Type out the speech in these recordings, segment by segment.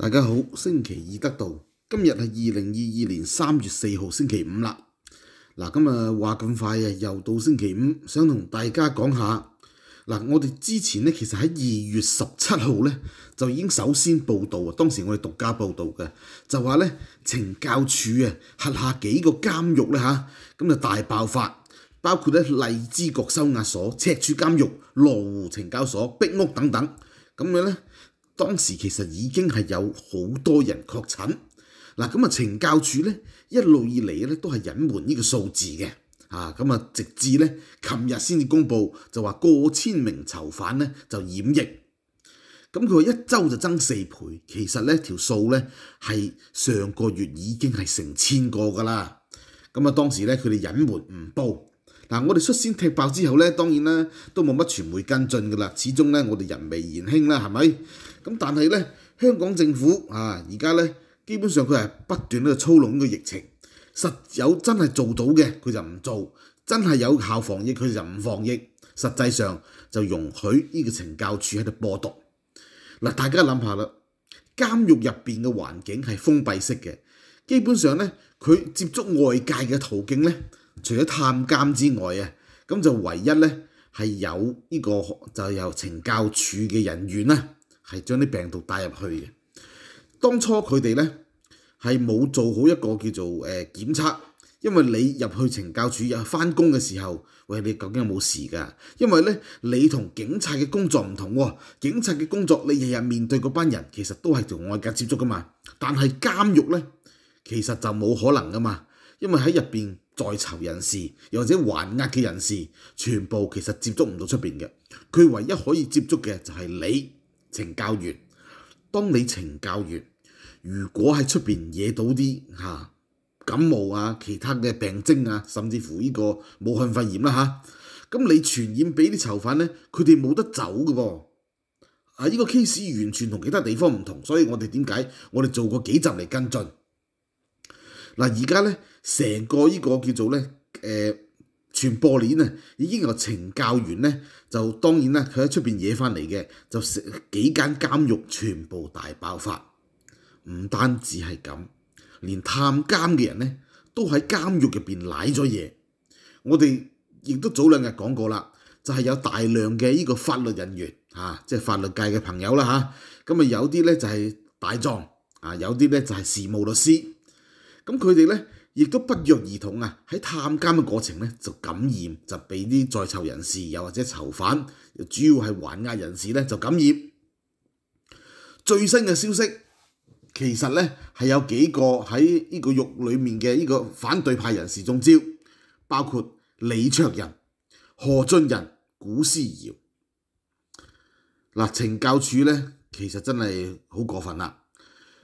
大家好，星期二得到今日系二零二二年三月四号星期五啦。嗱，今日话咁快啊，又到星期五，想同大家讲下嗱，我哋之前咧，其实喺二月十七号咧就已经首先报道啊，当时我哋独家报道嘅，就话咧惩教署啊，辖下几个监狱咧吓，咁就大爆发，包括咧荔枝角收押所、赤柱监狱、罗湖惩教所、碧屋等等，咁样咧。當時其實已經係有好多人確診嗱，咁啊，情教處咧一路以嚟咧都係隱瞞呢個數字嘅啊，咁啊，直至咧琴日先至公佈，就話過千名囚犯咧就掩疫，咁佢話一周就增四倍，其實咧條數咧係上個月已經係成千個噶啦，咁啊，當時咧佢哋隱瞞唔報。嗱，我哋率先踢爆之後咧，當然咧都冇乜傳媒跟進噶啦。始終咧，我哋人微言輕啦，係咪？咁但係咧，香港政府啊，而家咧基本上佢係不斷度操弄呢個疫情。實有真係做到嘅，佢就唔做；真係有效防疫，佢就唔防疫。實際上就容許呢個懲教署喺度播毒。嗱，大家諗下啦，監獄入邊嘅環境係封閉式嘅，基本上咧佢接觸外界嘅途徑咧。除咗探監之外啊，咁就唯一咧係有呢個就由懲教處嘅人員咧係將啲病毒帶入去嘅。當初佢哋咧係冇做好一個叫做誒檢測，因為你入去懲教處又翻工嘅時候，喂，你究竟有冇事噶？因為咧你同警察嘅工作唔同，警察嘅工作你日日面對嗰班人其實都係同外界接觸噶嘛，但係監獄咧其實就冇可能噶嘛，因為喺入邊。在囚人士又或者還押嘅人士，全部其實接觸唔到出面嘅。佢唯一可以接觸嘅就係你，呈教員。當你呈教員，如果喺出面惹到啲嚇感冒啊、其他嘅病徵啊，甚至乎呢個武漢肺炎啦嚇，咁你傳染俾啲囚犯咧，佢哋冇得走嘅噃。啊！依個 case 完全同其他地方唔同，所以我哋點解我哋做過幾集嚟跟進？嗱，而家咧，成個呢個叫做咧，誒傳播鏈啊，已經由傳教員咧，就當然啦，佢喺出邊惹翻嚟嘅，就成幾間監獄全部大爆發，唔單止係咁，連探監嘅人咧都喺監獄入邊瀨咗嘢。我哋亦都早兩日講過啦，就係有大量嘅呢個法律人員嚇，即係法律界嘅朋友啦嚇，咁啊有啲咧就係大狀啊，有啲咧就係事務律師。咁佢哋咧亦都不約而同啊，喺探監嘅過程咧就感染，就俾啲在囚人士又或者囚犯，主要係還押人士咧就感染。最新嘅消息其實咧係有幾個喺呢個獄裏面嘅呢個反對派人士中招，包括李卓人、何俊仁、古思瑤。嗱，懲教處咧其實真係好過分啦，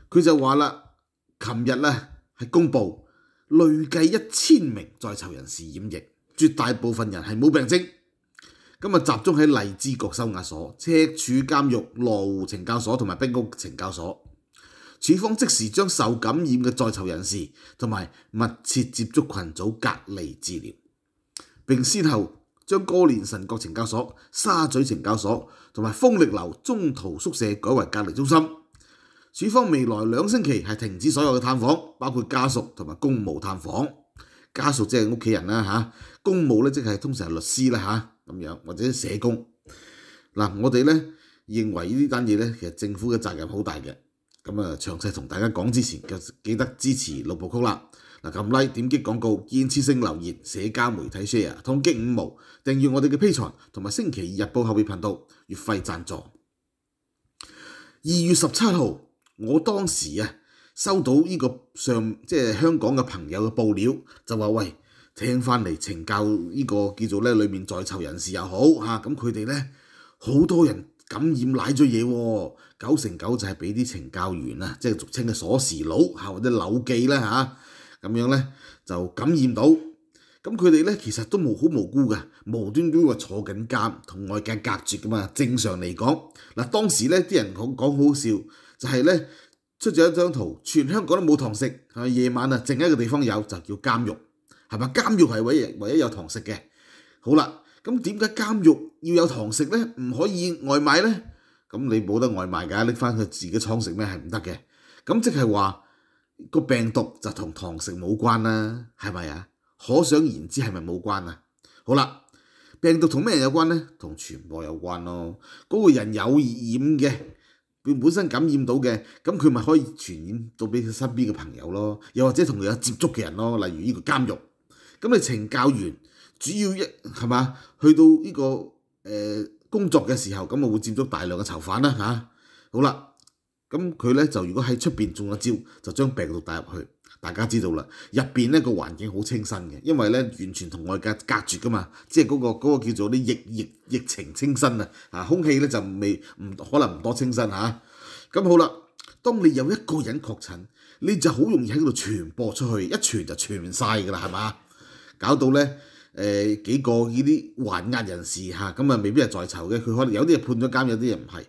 佢就話啦，琴日咧。係公佈累計一千名在囚人士染疫，絕大部分人係冇病徵，咁啊集中喺荔枝角收押所、赤柱監獄、羅湖懲教所同埋兵屋懲教所，處方即時將受感染嘅在囚人士同埋密切接觸群組隔離治療，並先後將哥連臣國懲教所、沙咀懲教所同埋風力樓中途宿舍改為隔離中心。此方未來兩星期係停止所有嘅探訪，包括家屬同埋公務探訪。家屬即係屋企人啦嚇，公務咧即係通常係律師啦嚇咁樣，或者社工。嗱，我哋咧認為呢單嘢咧，其實政府嘅責任好大嘅。咁啊，詳細同大家講之前，記記得支持六部曲啦。嗱，撳 Like、點擊廣告、建設性留言、社交媒體 share、通擊五毛、訂閱我哋嘅披財同埋星期二日報後備頻道月費贊助。二月十七號。我当时啊收到呢个上即系香港嘅朋友嘅报料，就话喂，聽翻嚟惩教呢个叫做咧，里面在囚人士又好啊，咁佢哋咧好多人感染瀨咗嘢，九成九就系俾啲惩教员啊，即系俗称嘅锁匙佬啊或者扭记啦吓，咁样咧就感染到。咁佢哋咧，其實都冇好無辜嘅，無端端話坐緊監同外界隔絕噶嘛。正常嚟講，嗱當時咧啲人講講好笑，就係咧出咗一張圖，全香港都冇堂食，夜晚啊，淨一個地方有就叫監獄，係咪監獄係唯一唯一有堂食嘅？好啦，咁點解監獄要有堂食咧？唔可以外賣咧？咁你冇得外賣㗎，拎翻去自己倉食咩係唔得嘅？咁即係話個病毒就同堂食冇關啦，係咪啊？可想而知係咪冇關啊？好啦，病毒同咩人有關咧？同傳播有關咯。嗰個人有染嘅，佢本身感染到嘅，咁佢咪可以傳染到俾佢身邊嘅朋友咯，又或者同佢有接觸嘅人咯。例如呢個監獄，咁你情教員主要一係嘛，去到呢個誒工作嘅時候，咁啊會接觸大量嘅囚犯啦嚇。好啦，咁佢咧就如果喺出面中咗招，就將病毒帶入去。大家知道啦，入邊咧個環境好清新嘅，因為咧完全同外界隔絕噶嘛，即係嗰個嗰個叫做啲疫疫疫情清新啊，啊空氣咧就未唔可能唔多清新嚇。咁好啦，當你有一個人確診，你就好容易喺度傳播出去，一傳就傳曬㗎啦，係嘛？搞到咧誒幾個呢啲還押人士嚇，咁啊未必係在囚嘅，佢可能有啲係判咗監，有啲人唔係。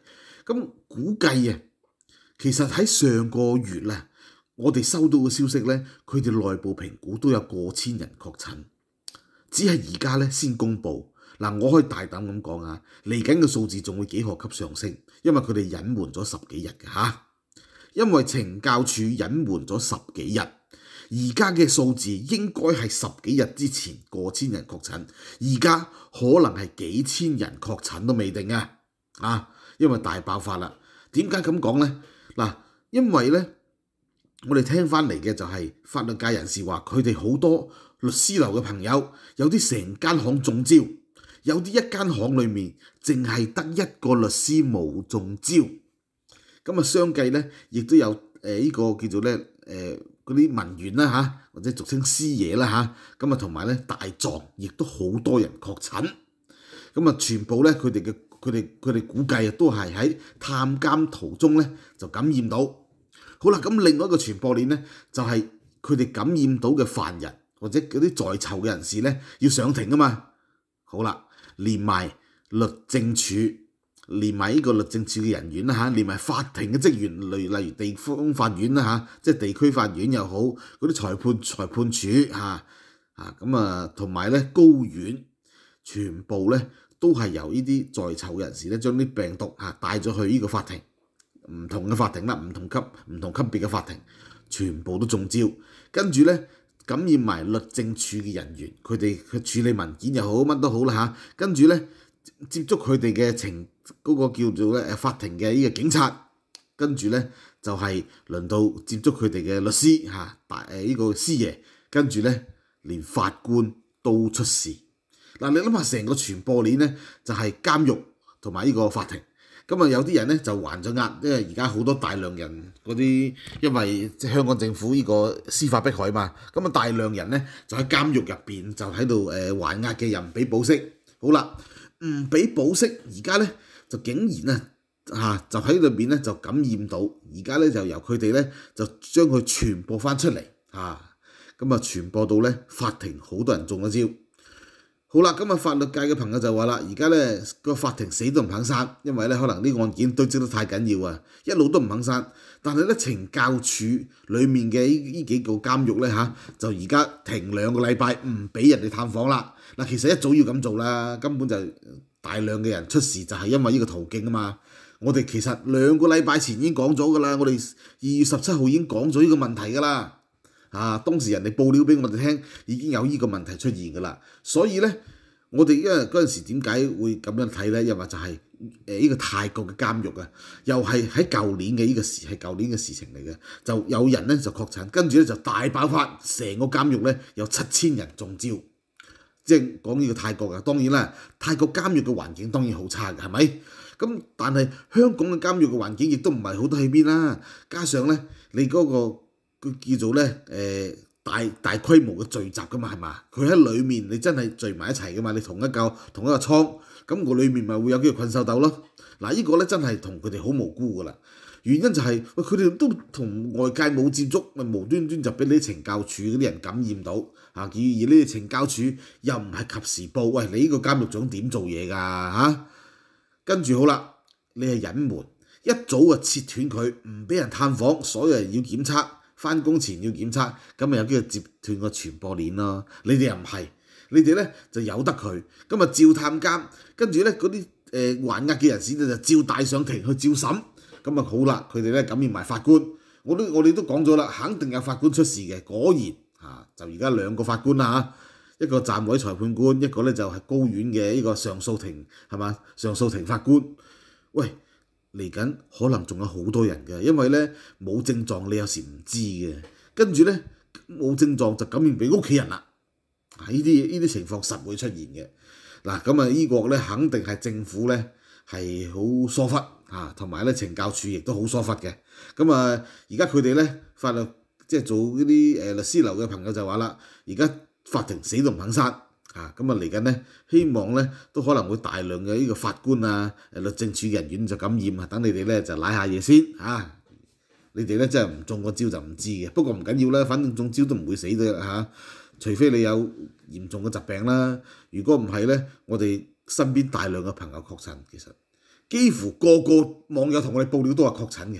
咁估計啊，其實喺上個月咧。我哋收到嘅消息咧，佢哋內部評估都有過千人確診，只係而家咧先公布。嗱，我可以大膽咁講啊，嚟緊嘅數字仲會幾何級上升，因為佢哋隱瞞咗十幾日嘅嚇，因為情教處隱瞞咗十幾日，而家嘅數字應該係十幾日之前過千人確診，而家可能係幾千人確診都未定啊！啊，因為大爆發啦。點解咁講咧？嗱，因為咧。我哋聽翻嚟嘅就係法律界人士話，佢哋好多律師樓嘅朋友，有啲成間行中招，有啲一間行裏面淨係得一個律師冇中招。咁啊，相繼咧，亦都有誒依個叫做咧誒嗰啲文員啦嚇，或者俗稱師爺啦嚇。咁啊，同埋咧大狀，亦都好多人確診。咁啊，全部咧佢哋嘅佢哋佢哋估計都係喺探監途中咧就感染到。好啦，咁另外一個傳播鏈咧，就係佢哋感染到嘅犯人或者嗰啲在囚嘅人士咧，要上庭啊嘛。好啦，連埋律政署，連埋呢個律政署嘅人員啦嚇，連埋法庭嘅職員，例例如地方法院啦嚇，即係地區法院又好，嗰啲裁判裁判處嚇啊，咁啊，同埋咧高院，全部咧都係由呢啲在囚人士咧將啲病毒嚇帶咗去呢個法庭。唔同嘅法庭啦，唔同級唔同級別嘅法庭，全部都中招。跟住咧感染埋律政處嘅人員，佢哋去處理文件又好，乜都好啦嚇。跟住咧接觸佢哋嘅情嗰個叫做咧法庭嘅呢個警察，跟住咧就係輪到接觸佢哋嘅律師嚇大誒呢個師爺，跟住咧連法官都出事。嗱，你諗下成個傳播鏈咧，就係監獄同埋呢個法庭。咁啊，有啲人咧就還咗押，因為而家好多大量人嗰啲，因為即香港政府呢個司法迫害嘛，咁啊大量人咧就喺監獄入邊就喺度誒還押嘅人俾保釋，好啦，唔俾保釋，而家咧就竟然啊嚇就喺裏面咧就感染到，而家咧就由佢哋咧就將佢傳播翻出嚟啊，咁啊傳播到咧法庭好多人中咗招。好啦，今日法律界嘅朋友就話啦，而家咧個法庭死都唔肯刪，因為咧可能啲案件堆積得太緊要啊，一路都唔肯刪。但係咧，懲教署裡面嘅呢依幾個監獄咧嚇，就而家停兩個禮拜唔俾人哋探訪啦。嗱，其實一早要咁做啦，根本就大量嘅人出事就係因為呢個途徑啊嘛。我哋其實兩個禮拜前已經講咗㗎啦，我哋二月十七號已經講咗呢個問題㗎啦。啊！當時人哋報料俾我哋聽，已經有依個問題出現噶啦。所以咧，我哋因為嗰陣時點解會咁樣睇咧？因為就係誒依個泰國嘅監獄啊，又係喺舊年嘅依個事，係舊年嘅事情嚟嘅。就有人咧就確診，跟住咧就大爆發，成個監獄咧有七千人中招。即係講呢個泰國嘅，當然啦，泰國監獄嘅環境當然好差嘅，係咪？咁但係香港嘅監獄嘅環境亦都唔係好得喺邊啦。加上咧，你嗰個。佢叫做咧，誒大大規模嘅聚集噶嘛，係嘛？佢喺裏面，你真係聚埋一齊噶嘛？你同一嚿同一個倉，咁個裏面咪會有幾個困獸痘咯。嗱，依個咧真係同佢哋好無辜噶啦。原因就係喂，佢哋都同外界冇接觸，咪無端端就俾你個情教處嗰啲人感染到嚇。而呢啲情教處又唔係及時報，喂，你呢個監獄長點做嘢㗎嚇？跟住好啦，你係隱瞞，一早啊切斷佢，唔俾人探訪，所有人要檢測。翻工前要檢測，咁咪有機會截斷個傳播鏈咯。你哋又唔係，你哋咧就由得佢，咁啊照探監，跟住咧嗰啲誒還押嘅人士咧就照帶上庭去照審，咁啊好啦，佢哋咧感染埋法官，我都我哋都講咗啦，肯定有法官出事嘅。果然就而家兩個法官啦一個站委裁判官，一個咧就係高院嘅呢個上訴庭係嘛上訴庭法官。喂！嚟緊可能仲有好多人嘅，因為咧冇症狀，你有時唔知嘅。跟住咧冇症狀就感染俾屋企人啦。啊，呢啲呢啲情況實會出現嘅。嗱，咁啊呢個咧肯定係政府咧係好疏忽啊，同埋咧情教處亦都好疏忽嘅。咁啊而家佢哋咧法律即係做嗰啲誒律師樓嘅朋友就話啦，而家法庭死都唔肯殺。啊，咁啊嚟緊咧，希望咧都可能會大量嘅呢個法官啊，律政處人員就感染啊，等你哋咧就舐下嘢先嚇。你哋咧真係唔中個招就唔知嘅，不過唔緊要啦，反正中招都唔會死嘅嚇，除非你有嚴重嘅疾病啦。如果唔係咧，我哋身邊大量嘅朋友確診，其實幾乎個個網友同我哋報料都話確診嘅。